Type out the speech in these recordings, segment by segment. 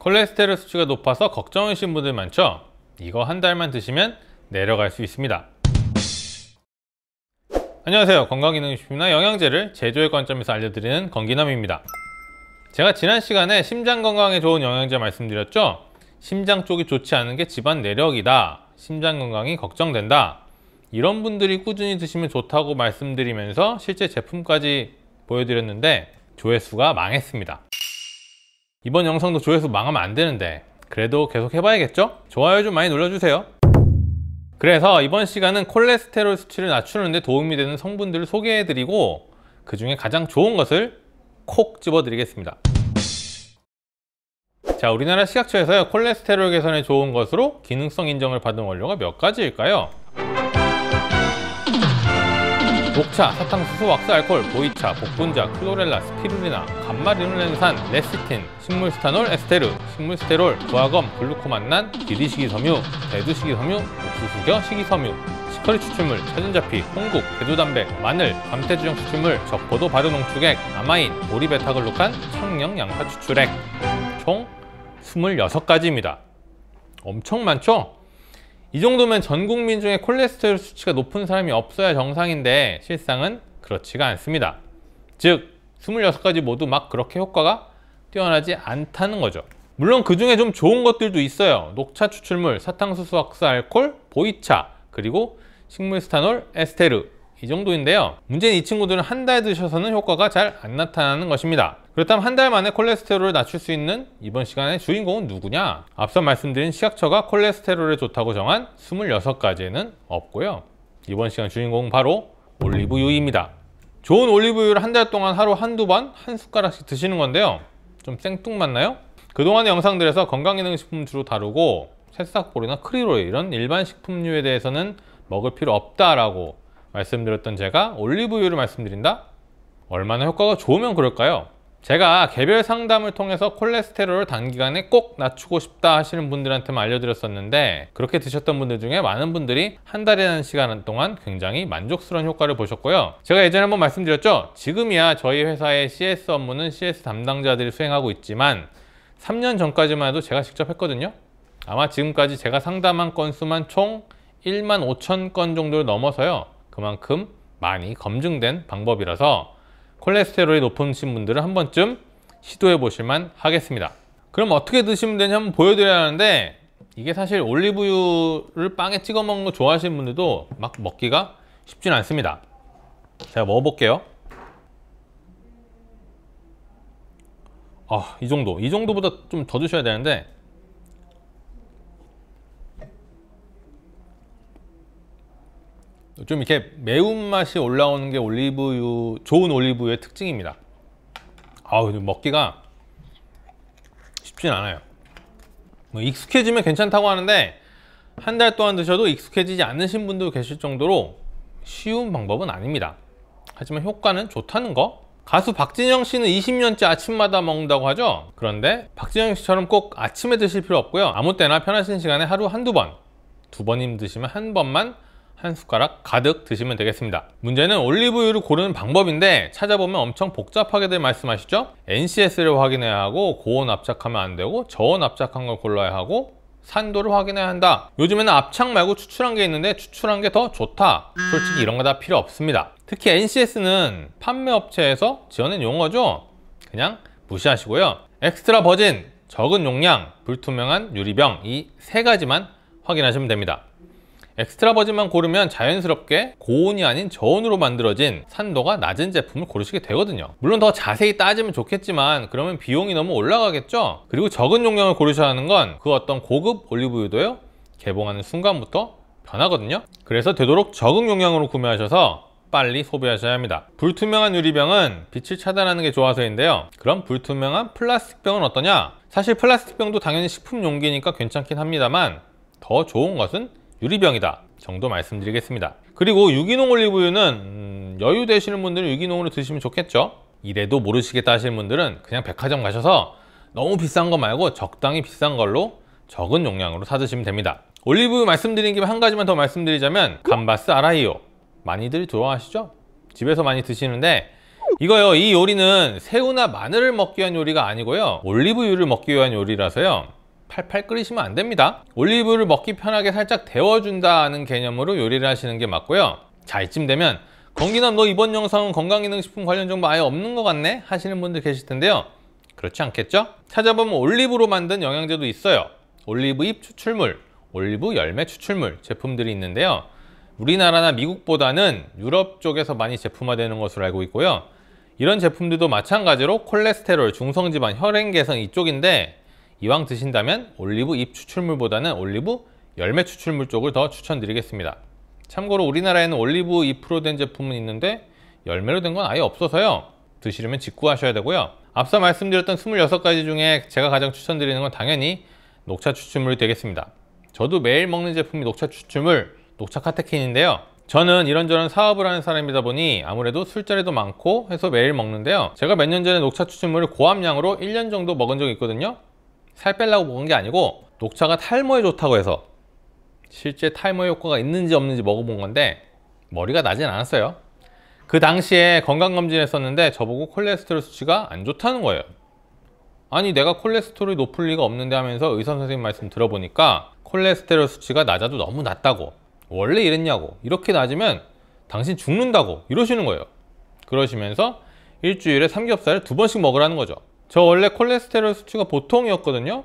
콜레스테롤 수치가 높아서 걱정이신 분들 많죠? 이거 한 달만 드시면 내려갈 수 있습니다. 안녕하세요. 건강기능식품이나 영양제를 제조의 관점에서 알려드리는 건기남입니다. 제가 지난 시간에 심장 건강에 좋은 영양제 말씀드렸죠? 심장 쪽이 좋지 않은 게 집안 내력이다. 심장 건강이 걱정된다. 이런 분들이 꾸준히 드시면 좋다고 말씀드리면서 실제 제품까지 보여드렸는데 조회수가 망했습니다. 이번 영상도 조회수 망하면 안 되는데 그래도 계속 해봐야겠죠? 좋아요 좀 많이 눌러주세요 그래서 이번 시간은 콜레스테롤 수치를 낮추는 데 도움이 되는 성분들을 소개해드리고 그 중에 가장 좋은 것을 콕 집어드리겠습니다 자 우리나라 식약처에서 콜레스테롤 개선에 좋은 것으로 기능성 인정을 받은 원료가 몇 가지일까요? 녹차, 사탕수수, 왁스 알콜, 보이차, 복분자, 클로렐라, 스피룰리나 감마리노렌산, 레시틴, 식물스타놀, 에스테르, 식물스테롤, 부화검, 글루코만난, 비리식이 섬유, 대두식이 섬유, 옥수수겨 식이 섬유, 시커리 추출물, 차진자피, 홍국, 대두단백, 마늘, 감태주형 추출물, 적포도 발효농축액, 아마인, 오리베타글루칸, 청령 양파 추출액 총 26가지입니다. 엄청 많죠? 이 정도면 전 국민 중에 콜레스테롤 수치가 높은 사람이 없어야 정상인데 실상은 그렇지가 않습니다. 즉 26가지 모두 막 그렇게 효과가 뛰어나지 않다는 거죠. 물론 그 중에 좀 좋은 것들도 있어요. 녹차 추출물, 사탕수수 왁스 알콜, 보이차, 그리고 식물 스타놀, 에스테르 이 정도인데요. 문제는 이 친구들은 한 달 드셔서는 효과가 잘 안 나타나는 것입니다. 그렇다면 한 달 만에 콜레스테롤을 낮출 수 있는 이번 시간의 주인공은 누구냐? 앞서 말씀드린 식약처가 콜레스테롤에 좋다고 정한 26가지는 없고요. 이번 시간 주인공은 바로 올리브유입니다. 좋은 올리브유를 한 달 동안 하루 한두 번 한 숟가락씩 드시는 건데요. 좀 생뚱맞나요? 그동안의 영상들에서 건강기능식품 주로 다루고 새싹보리나 크릴오일 이런 일반 식품류에 대해서는 먹을 필요 없다라고 말씀드렸던 제가 올리브유를 말씀드린다? 얼마나 효과가 좋으면 그럴까요? 제가 개별 상담을 통해서 콜레스테롤을 단기간에 꼭 낮추고 싶다 하시는 분들한테만 알려드렸었는데 그렇게 드셨던 분들 중에 많은 분들이 한 달이라는 시간 동안 굉장히 만족스러운 효과를 보셨고요 제가 예전에 한번 말씀드렸죠 지금이야 저희 회사의 CS 업무는 CS 담당자들이 수행하고 있지만 3년 전까지만 해도 제가 직접 했거든요 아마 지금까지 제가 상담한 건수만 총 1만 5천 건 정도를 넘어서요 그만큼 많이 검증된 방법이라서 콜레스테롤이 높은 분들은 한 번쯤 시도해 보실만 하겠습니다 그럼 어떻게 드시면 되냐 한번 보여드려야 하는데 이게 사실 올리브유를 빵에 찍어 먹는 거 좋아하시는 분들도 막 먹기가 쉽진 않습니다 제가 먹어볼게요 아, 이 정도 이 정도보다 좀 더 드셔야 되는데 좀 이렇게 매운맛이 올라오는 게 올리브유 좋은 올리브유의 특징입니다 아우 먹기가 쉽진 않아요 뭐 익숙해지면 괜찮다고 하는데 한 달 동안 드셔도 익숙해지지 않으신 분도 계실 정도로 쉬운 방법은 아닙니다 하지만 효과는 좋다는 거 가수 박진영 씨는 20년째 아침마다 먹는다고 하죠 그런데 박진영 씨처럼 꼭 아침에 드실 필요 없고요 아무 때나 편하신 시간에 하루 한두 번 두 번임 드시면 한 번만 한 숟가락 가득 드시면 되겠습니다. 문제는 올리브유를 고르는 방법인데 찾아보면 엄청 복잡하게 들 말씀하시죠? NCS를 확인해야 하고 고온 압착하면 안 되고 저온 압착한 걸 골라야 하고 산도를 확인해야 한다 요즘에는 압착 말고 추출한 게 있는데 추출한 게 더 좋다 솔직히 이런 거 다 필요 없습니다 특히 NCS는 판매업체에서 지어낸 용어죠 그냥 무시하시고요 엑스트라 버진, 적은 용량, 불투명한 유리병 이 세 가지만 확인하시면 됩니다 엑스트라 버진만 고르면 자연스럽게 고온이 아닌 저온으로 만들어진 산도가 낮은 제품을 고르시게 되거든요 물론 더 자세히 따지면 좋겠지만 그러면 비용이 너무 올라가겠죠 그리고 적은 용량을 고르셔야 하는 건 그 어떤 고급 올리브유도요 개봉하는 순간부터 변하거든요 그래서 되도록 적은 용량으로 구매하셔서 빨리 소비하셔야 합니다 불투명한 유리병은 빛을 차단하는 게 좋아서인데요 그럼 불투명한 플라스틱병은 어떠냐 사실 플라스틱병도 당연히 식품 용기니까 괜찮긴 합니다만 더 좋은 것은 유리병이다 정도 말씀드리겠습니다 그리고 유기농 올리브유는 음, 여유 되시는 분들은 유기농으로 드시면 좋겠죠 이래도 모르시겠다 하시는 분들은 그냥 백화점 가셔서 너무 비싼 거 말고 적당히 비싼 걸로 적은 용량으로 사드시면 됩니다 올리브유 말씀드린 김에 한 가지만 더 말씀드리자면 감바스 아라이오 많이들 좋아하시죠? 집에서 많이 드시는데 이거요 이 요리는 새우나 마늘을 먹기 위한 요리가 아니고요 올리브유를 먹기 위한 요리라서요 팔팔 끓이시면 안 됩니다 올리브를 먹기 편하게 살짝 데워준다는 개념으로 요리를 하시는 게 맞고요 자 이쯤 되면 건기남 너 이번 영상은 건강기능식품 관련 정보 아예 없는 것 같네 하시는 분들 계실 텐데요 그렇지 않겠죠? 찾아보면 올리브로 만든 영양제도 있어요 올리브잎 추출물, 올리브 열매 추출물 제품들이 있는데요 우리나라나 미국보다는 유럽 쪽에서 많이 제품화되는 것으로 알고 있고요 이런 제품들도 마찬가지로 콜레스테롤, 중성지방, 혈행 개선 이쪽인데 이왕 드신다면 올리브 잎 추출물보다는 올리브 열매 추출물 쪽을 더 추천드리겠습니다. 참고로 우리나라에는 올리브 잎으로 된 제품은 있는데 열매로 된 건 아예 없어서요. 드시려면 직구하셔야 되고요. 앞서 말씀드렸던 26가지 중에 제가 가장 추천드리는 건 당연히 녹차 추출물이 되겠습니다. 저도 매일 먹는 제품이 녹차 추출물, 녹차 카테킨인데요. 저는 이런저런 사업을 하는 사람이다 보니 아무래도 술자리도 많고 해서 매일 먹는데요. 제가 몇 년 전에 녹차 추출물을 고함량으로 1년 정도 먹은 적이 있거든요. 살 빼려고 먹은 게 아니고 녹차가 탈모에 좋다고 해서 실제 탈모 효과가 있는지 없는지 먹어본 건데 머리가 나진 않았어요 그 당시에 건강검진 했었는데 저보고 콜레스테롤 수치가 안 좋다는 거예요 아니 내가 콜레스테롤이 높을 리가 없는데 하면서 의사 선생님 말씀 들어보니까 콜레스테롤 수치가 낮아도 너무 낮다고 원래 이랬냐고 이렇게 낮으면 당신 죽는다고 이러시는 거예요 그러시면서 일주일에 삼겹살을 두 번씩 먹으라는 거죠 저 원래 콜레스테롤 수치가 보통이었거든요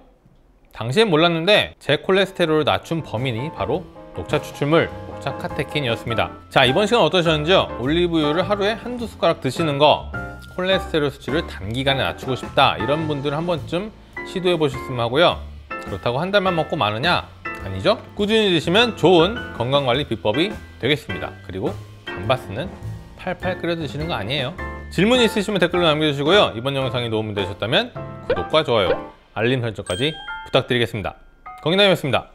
당시엔 몰랐는데 제 콜레스테롤을 낮춘 범인이 바로 녹차 추출물 녹차 카테킨이었습니다 자 이번 시간 어떠셨는지요? 올리브유를 하루에 한두 숟가락 드시는 거 콜레스테롤 수치를 단기간에 낮추고 싶다 이런 분들 한 번쯤 시도해 보셨으면 하고요 그렇다고 한 달만 먹고 마느냐? 아니죠? 꾸준히 드시면 좋은 건강관리 비법이 되겠습니다 그리고 단바스는 팔팔 끓여 드시는 거 아니에요 질문 이 있으시면 댓글로 남겨주시고요. 이번 영상이 도움이 되셨다면 구독과 좋아요, 알림 설정까지 부탁드리겠습니다. 건기남이었습니다.